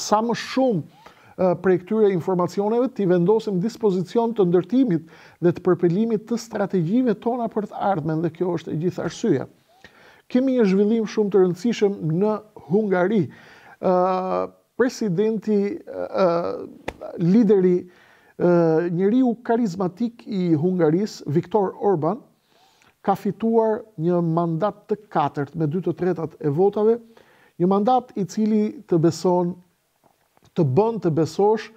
sa më shumë për e këtyre informacioneve të i vendosim dispozicion të ndërtimit dhe të përpëllimit të strategjive tona për të ardhmen dhe kjo është e gjithë arsye. Kemi një zhvillim shumë të rëndësishëm në Hungari. Presidenti, lideri, njëri u karizmatik i Hungaris, Viktor Orban, ka fituar një mandat të katërt me dy të tretat e votave, një mandat i cili të beson të bënd të besosh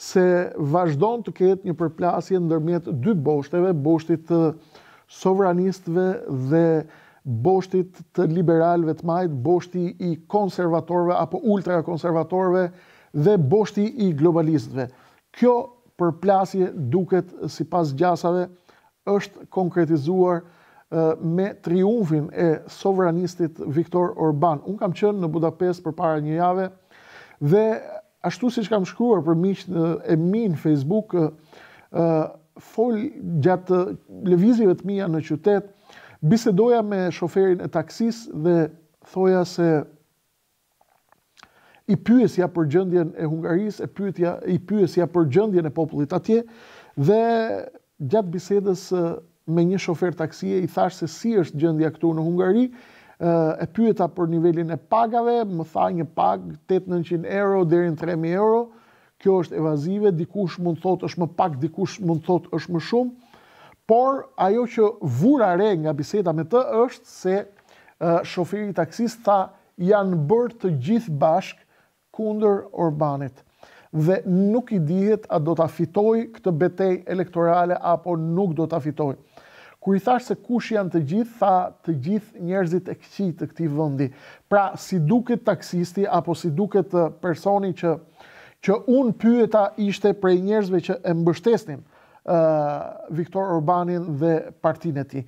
se vazhdon të ketë një përplasje në dërmjet dy boshteve, boshtit të sovranistve dhe boshtit të liberalve të majtë, boshti i konservatorve apo ultrakonservatorve dhe boshti i globalistve. Kjo përplasje duket si pas gjasave është konkretizuar me triumfin e sovranistit Viktor Orban. Unë kam qënë në Budapest për para një jave dhe ashtu si që kam shkruar për miqë e mi në Facebook, fol gjatë levizive të mija në qytet, bisedoja me shoferin e taksis dhe thoja se i pyesja për gjendjen e Hungaris, e pyetja i pyesja për gjendjen e popullit atje dhe gjatë bisedës me një shofer taksie i thash se si është gjendja këtu në Hungari e pyeta për nivelin e pagave, më tha një pag 8-900 euro deri në 3000 euro. Kjo është evazive, dikush mund thotë është më pak, dikush mund thotë është më shumë. Por ajo që vura re nga biseda me të është se uh, shoferi tha janë bërë të gjithë bashk kundër urbanit dhe nuk i dihet a do ta fitoj këtë betejë elektorale apo nuk do ta fitoj. Kur i thash se kush janë të gjithë, tha të gjithë njerëzit e këqi të këti vëndi. Pra, si duket taksisti, apo si duket personi që, që unë pyeta ishte prej njerëzve që e mbështesnin uh, Viktor Orbanin dhe partin e ti.